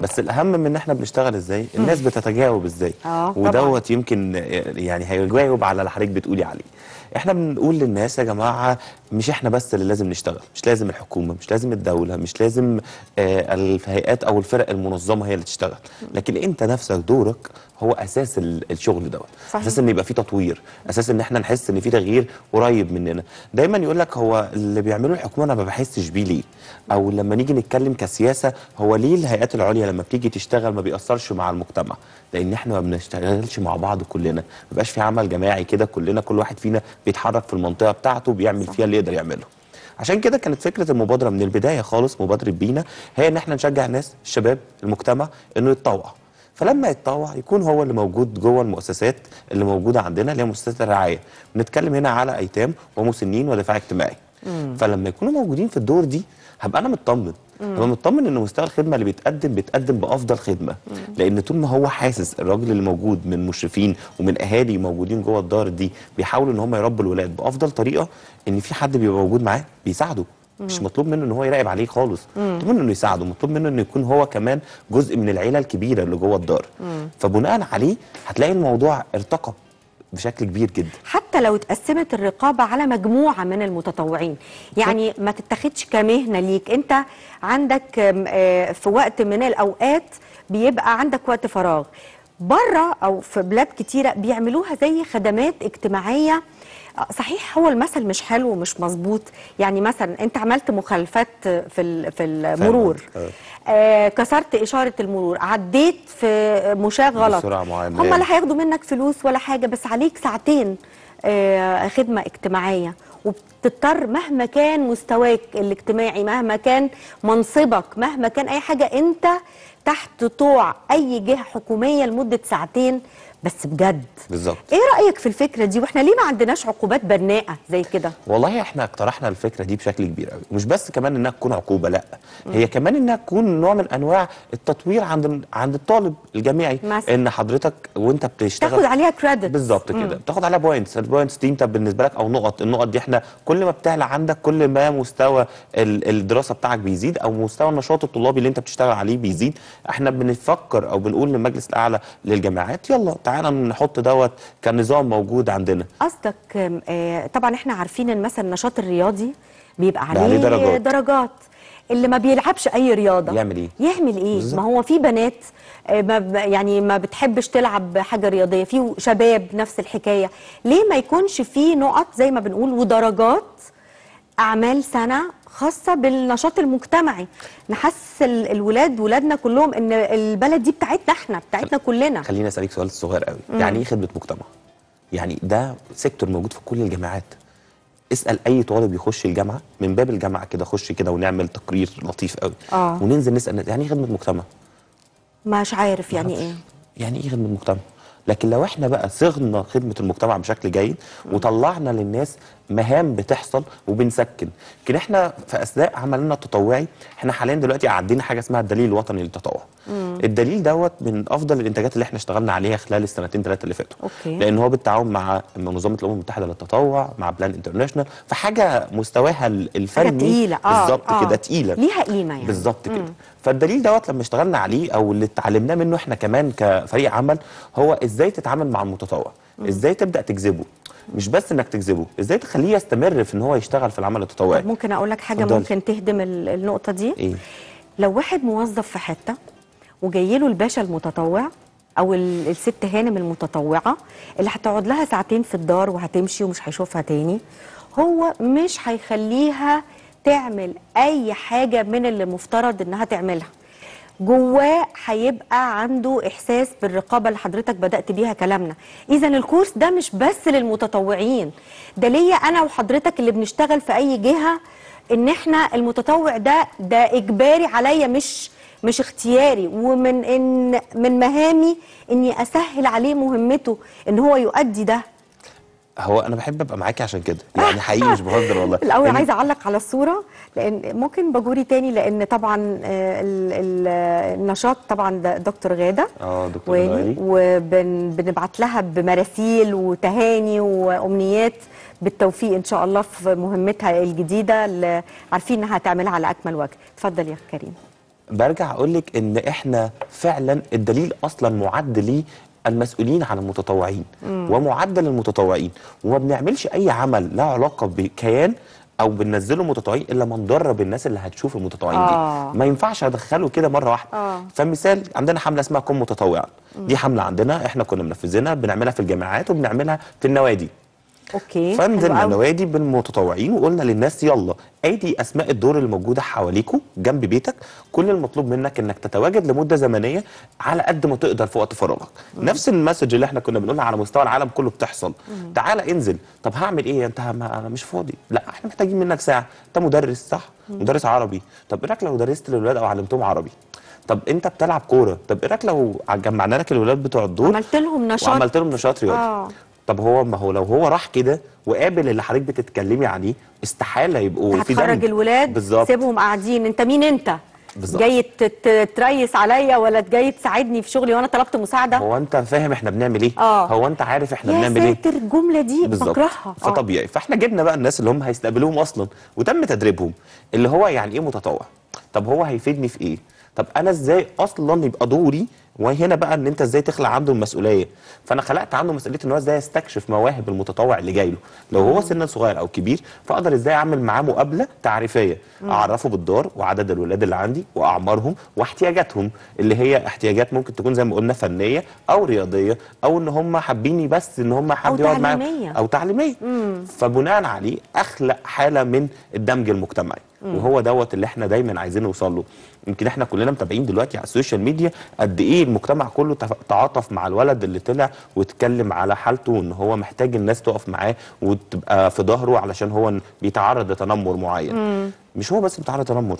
بس الاهم من ان احنا بنشتغل ازاي الناس بتتجاوب ازاي آه، ودوت يمكن يعني هيجاوب على اللي حضرتك بتقولي عليه احنا بنقول للناس يا جماعه مش احنا بس اللي لازم نشتغل مش لازم الحكومه مش لازم الدوله مش لازم آه الهيئات او الفرق المنظمه هي اللي تشتغل لكن انت نفسك دورك هو اساس الشغل دوت اساس ان يبقى في تطوير اساس ان احنا نحس ان في تغيير قريب مننا دايما يقول لك هو اللي بيعمله الحكومه انا ما بحسش بيه ليه او لما نيجي نتكلم كسياسه هو ليه الهيئات العليا لما بتيجي تشتغل ما بيأثرش مع المجتمع لان احنا ما بنشتغلش مع بعض كلنا ما بيبقاش في عمل جماعي كده كلنا كل واحد فينا بيتحرك في المنطقه بتاعته بيعمل فيها اللي يقدر يعمله عشان كده كانت فكره المبادره من البدايه خالص مبادره بينا هي ان احنا نشجع الناس الشباب المجتمع انه يتطوع فلما يتطوع يكون هو اللي موجود جوه المؤسسات اللي موجوده عندنا اللي هي مؤسسات الرعايه بنتكلم هنا على ايتام ومسنين ودفاع اجتماعي فلما يكونوا موجودين في الدور دي هبقى انا مطمن هبقى مطمن ان مستوى الخدمه اللي بيتقدم بيتقدم بافضل خدمه مم. لان طول ما هو حاسس الراجل اللي موجود من مشرفين ومن اهالي موجودين جوه الدار دي بيحاولوا ان هم يربوا الولاد بافضل طريقه ان في حد بيبقى موجود معاه بيساعده مش مطلوب منه ان هو يراقب عليه خالص مطلوب منه انه يساعده مطلوب منه انه يكون هو كمان جزء من العيله الكبيره اللي جوه الدار فبناء عليه هتلاقي الموضوع ارتقى بشكل كبير جدا حتى لو اتقسمت الرقابه على مجموعه من المتطوعين يعني ما تتاخدش كمهنه ليك انت عندك آه، في وقت من الاوقات بيبقى عندك وقت فراغ بره او في بلاد كتيره بيعملوها زي خدمات اجتماعيه آه، صحيح هو المثل مش حلو ومش مظبوط يعني مثلا انت عملت مخالفات في في المرور آه. آه كسرت اشاره المرور عديت في مشاة غلط هم لا هياخدوا منك فلوس ولا حاجه بس عليك ساعتين آه، خدمه اجتماعيه وبتضطر مهما كان مستواك الاجتماعي مهما كان منصبك مهما كان اي حاجه انت تحت طوع اي جهه حكوميه لمده ساعتين بس بجد بالظبط ايه رايك في الفكره دي واحنا ليه ما عندناش عقوبات بناءه زي كده والله احنا اقترحنا الفكره دي بشكل كبير قوي مش بس كمان انها تكون عقوبه لا م. هي كمان انها تكون نوع من انواع التطوير عند عند الطالب الجامعي ان حضرتك وانت بتشتغل تاخد عليها كريدت بالظبط كده بتاخد عليها بوينتس البوينتس دي انت بالنسبه لك او نقط النقط دي احنا كل ما بتعلى عندك كل ما مستوى الدراسه بتاعك بيزيد او مستوى النشاط الطلابي اللي انت بتشتغل عليه بيزيد احنا بنفكر او بنقول للمجلس الاعلى للجامعات يلا تعالى نحط دوت كنظام موجود عندنا قصدك آه، طبعا احنا عارفين ان مثلا النشاط الرياضي بيبقى عليه, يعني عليه درجات. درجات اللي ما بيلعبش اي رياضه يعمل ايه يعمل ايه بالزبط. ما هو في بنات آه، ما يعني ما بتحبش تلعب حاجه رياضيه في شباب نفس الحكايه ليه ما يكونش في نقط زي ما بنقول ودرجات اعمال سنه خاصه بالنشاط المجتمعي نحسس الولاد ولادنا كلهم ان البلد دي بتاعتنا احنا بتاعتنا كلنا خليني اسالك سؤال صغير قوي مم. يعني ايه خدمه مجتمع يعني ده سيكتور موجود في كل الجامعات اسال اي طالب يخش الجامعه من باب الجامعه كده خش كده ونعمل تقرير لطيف قوي آه. وننزل نسال يعني ايه خدمه مجتمع مش عارف يعني ايه يعني ايه خدمه مجتمع لكن لو احنا بقى صغنا خدمه المجتمع بشكل جيد وطلعنا للناس مهام بتحصل وبنسكن لكن احنا في اثناء عملنا التطوعي احنا حاليا دلوقتي عدينا حاجه اسمها الدليل الوطني للتطوع مم. الدليل دوت من افضل الانتاجات اللي احنا اشتغلنا عليها خلال السنتين ثلاثه اللي فاتوا لان هو بالتعاون مع منظمه الامم المتحده للتطوع مع بلان انترناشونال فحاجه مستواها الفني آه، بالظبط آه. آه. كده تقيله ليها قيمه يعني بالظبط كده فالدليل دوت لما اشتغلنا عليه او اللي اتعلمناه منه احنا كمان كفريق عمل هو ازاي تتعامل مع المتطوع ازاي تبدا تجذبه مش بس انك تجذبه ازاي تخليه يستمر في ان هو يشتغل في العمل التطوعي ممكن اقول لك حاجه فضل. ممكن تهدم النقطه دي إيه؟ لو واحد موظف في حته وجاي له الباشا المتطوع او الست هانم المتطوعه اللي هتقعد لها ساعتين في الدار وهتمشي ومش هيشوفها تاني هو مش هيخليها تعمل اي حاجه من اللي مفترض انها تعملها جواه هيبقى عنده احساس بالرقابه اللي حضرتك بدات بيها كلامنا اذا الكورس ده مش بس للمتطوعين ده ليا انا وحضرتك اللي بنشتغل في اي جهه ان احنا المتطوع ده ده اجباري عليا مش مش اختياري ومن ان من مهامي اني اسهل عليه مهمته ان هو يؤدي ده هو انا بحب ابقى معاكي عشان كده يعني حقيقي مش بهزر والله الاول يعني... عايزه اعلق على الصوره لان ممكن بجوري تاني لان طبعا آه، النشاط طبعا ده دكتور غاده اه دكتور غاده وبنبعت لها بمراسيل وتهاني وامنيات بالتوفيق ان شاء الله في مهمتها الجديده اللي عارفين انها هتعملها على اكمل وجه اتفضل يا كريم برجع اقول لك ان احنا فعلا الدليل اصلا معد ليه المسؤولين عن المتطوعين مم. ومعدل المتطوعين وما بنعملش اي عمل له علاقه بكيان او بننزله متطوعين الا ما ندرب الناس اللي هتشوف المتطوعين آه. دي ما ينفعش ادخله كده مره واحده آه. فمثال عندنا حمله اسمها كن متطوعا دي حمله عندنا احنا كنا منفذينها بنعملها في الجامعات وبنعملها في النوادي اوكي فنزلنا النوادي بالمتطوعين وقلنا للناس يلا ادي اسماء الدور اللي موجوده حواليكوا جنب بيتك كل المطلوب منك انك تتواجد لمده زمنيه على قد ما تقدر في وقت فراغك نفس المسج اللي احنا كنا بنقولها على مستوى العالم كله بتحصل مم. تعالى انزل طب هعمل ايه انت انا مش فاضي لا احنا محتاجين منك ساعه انت مدرس صح مم. مدرس عربي طب ايه رايك لو درست للولاد او علمتهم عربي طب انت بتلعب كوره طب ايه رايك لو جمعنا لك الولاد بتوع الدور عملت لهم نشاط وعملت لهم نشاط رياضي آه. طب هو ما هو لو هو راح كده وقابل اللي حضرتك بتتكلمي عليه استحاله يبقوا في هتخرج الولاد بالظبط سيبهم قاعدين انت مين انت بالظبط جاي تريس عليا ولا جاي تساعدني في شغلي وانا طلبت مساعده هو انت فاهم احنا بنعمل ايه آه. هو انت عارف احنا بنعمل ايه يا ساتر الجمله دي بكرهها آه. فطبيعي فاحنا جبنا بقى الناس اللي هم هيستقبلوهم اصلا وتم تدريبهم اللي هو يعني ايه متطوع طب هو هيفيدني في ايه طب انا ازاي اصلا يبقى دوري وهنا بقى ان انت ازاي تخلق عنده المسؤوليه فانا خلقت عنده مسؤوليه ان هو ازاي يستكشف مواهب المتطوع اللي جاي له لو هو سنا صغير او كبير فاقدر ازاي اعمل معاه مقابله تعريفيه اعرفه بالدار وعدد الولاد اللي عندي واعمارهم واحتياجاتهم اللي هي احتياجات ممكن تكون زي ما قلنا فنيه او رياضيه او ان هم حابيني بس ان هم حد يقعد معاهم او تعليميه فبناء عليه اخلق حاله من الدمج المجتمعي وهو دوت اللي احنا دايما عايزين عايزين نوصل له يمكن احنا كلنا متابعين دلوقتي على السوشيال ميديا قد ايه المجتمع كله تعاطف مع الولد اللي طلع واتكلم على حالته وان هو محتاج الناس تقف معاه وتبقى في ظهره علشان هو بيتعرض لتنمر معين مم. مش هو بس بيتعرض لتنمر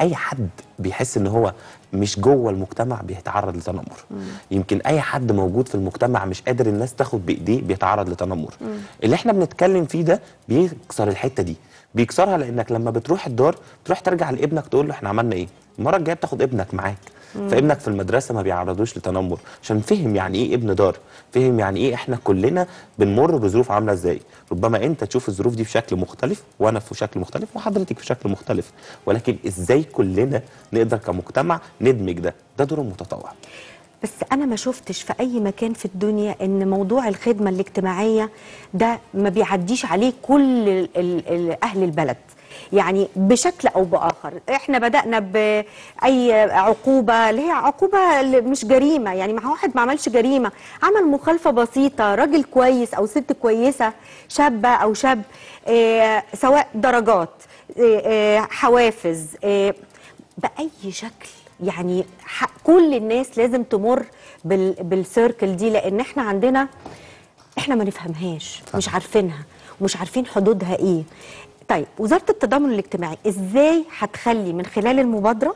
اي حد بيحس ان هو مش جوه المجتمع بيتعرض لتنمر مم. يمكن اي حد موجود في المجتمع مش قادر الناس تاخد بايديه بيتعرض لتنمر مم. اللي احنا بنتكلم فيه ده بيكسر الحته دي بيكسرها لانك لما بتروح الدار تروح ترجع لابنك تقول له احنا عملنا ايه المره الجايه بتاخد ابنك معاك فابنك في المدرسه ما بيعرضوش لتنمر عشان فهم يعني ايه ابن دار فهم يعني ايه احنا كلنا بنمر بظروف عامله ازاي ربما انت تشوف الظروف دي بشكل مختلف وانا في شكل مختلف وحضرتك في شكل مختلف ولكن ازاي كلنا نقدر كمجتمع ندمج ده ده دور المتطوع بس انا ما شفتش في اي مكان في الدنيا ان موضوع الخدمه الاجتماعيه ده ما بيعديش عليه كل الـ الـ اهل البلد يعني بشكل او باخر احنا بدانا باي عقوبه اللي هي عقوبه مش جريمه يعني ما واحد ما عملش جريمه عمل مخالفه بسيطه راجل كويس او ست كويسه شابه او شاب آه، سواء درجات آه، آه، حوافز باي شكل يعني كل الناس لازم تمر بال بالسيركل دي لان احنا عندنا احنا ما نفهمهاش مش عارفينها ومش عارفين حدودها ايه طيب وزاره التضامن الاجتماعي ازاي هتخلي من خلال المبادره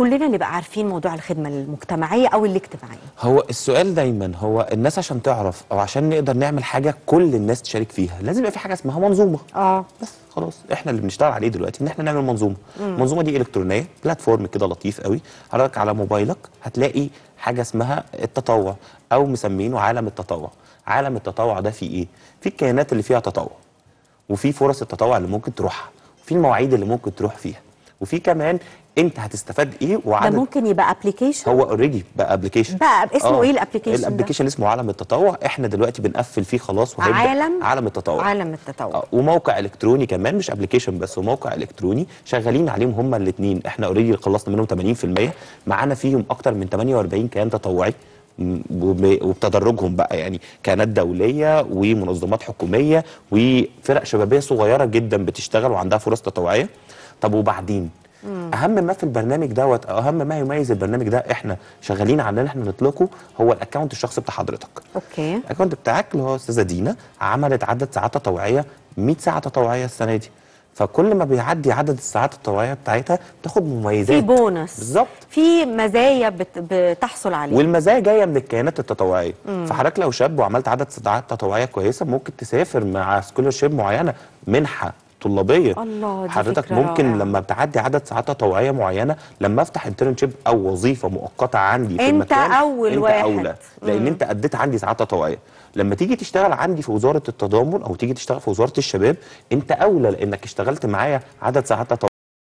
كلنا نبقى عارفين موضوع الخدمه المجتمعيه او الاجتماعيه هو السؤال دايما هو الناس عشان تعرف او عشان نقدر نعمل حاجه كل الناس تشارك فيها لازم يبقى في حاجه اسمها منظومه اه بس خلاص احنا اللي بنشتغل عليه دلوقتي ان احنا نعمل منظومه المنظومه دي الكترونيه بلاتفورم كده لطيف قوي حضرتك على موبايلك هتلاقي حاجه اسمها التطوع او مسمينه عالم التطوع عالم التطوع ده فيه ايه في الكيانات اللي فيها تطوع وفي فرص التطوع اللي ممكن تروحها وفي المواعيد اللي ممكن تروح فيها وفي كمان انت هتستفاد ايه وعدد ده ممكن يبقى ابلكيشن هو اوريدي بقى ابلكيشن بقى اسمه آه. ايه الابلكيشن الابلكيشن اسمه عالم التطوع احنا دلوقتي بنقفل فيه خلاص عالم عالم التطوع عالم التطوع آه. وموقع الكتروني كمان مش ابلكيشن بس وموقع الكتروني شغالين عليهم هما الاثنين احنا اوريدي خلصنا منهم 80% معانا فيهم اكتر من 48 كيان تطوعي وبتدرجهم بقى يعني كانت دوليه ومنظمات حكوميه وفرق شبابيه صغيره جدا بتشتغل وعندها فرص تطوعيه طب وبعدين مم. اهم ما في البرنامج دوت اهم ما يميز البرنامج ده احنا شغالين على ان احنا نطلقه هو الاكونت الشخصي بتاع حضرتك اوكي الاكونت بتاعك اللي هو استاذه دينا عملت عدد ساعات تطوعيه 100 ساعه تطوعيه السنه دي فكل ما بيعدي عدد الساعات التطوعيه بتاعتها بتاخد مميزات في بونص بالظبط في مزايا بت... بتحصل عليها والمزايا جايه من الكيانات التطوعيه فحضرتك لو شاب وعملت عدد ساعات تطوعيه كويسه ممكن تسافر مع سكولرشيب معينه منحه الطلابيه الله حضرتك فكرة ممكن لما بتعدي عدد ساعات طوعيه معينه لما افتح انترنشيب او وظيفه مؤقته عندي في انت المكان اول انت واحد اولى لان انت اديت عندي ساعات طوعيه لما تيجي تشتغل عندي في وزاره التضامن او تيجي تشتغل في وزاره الشباب انت اولى لانك اشتغلت معايا عدد ساعات طوعيه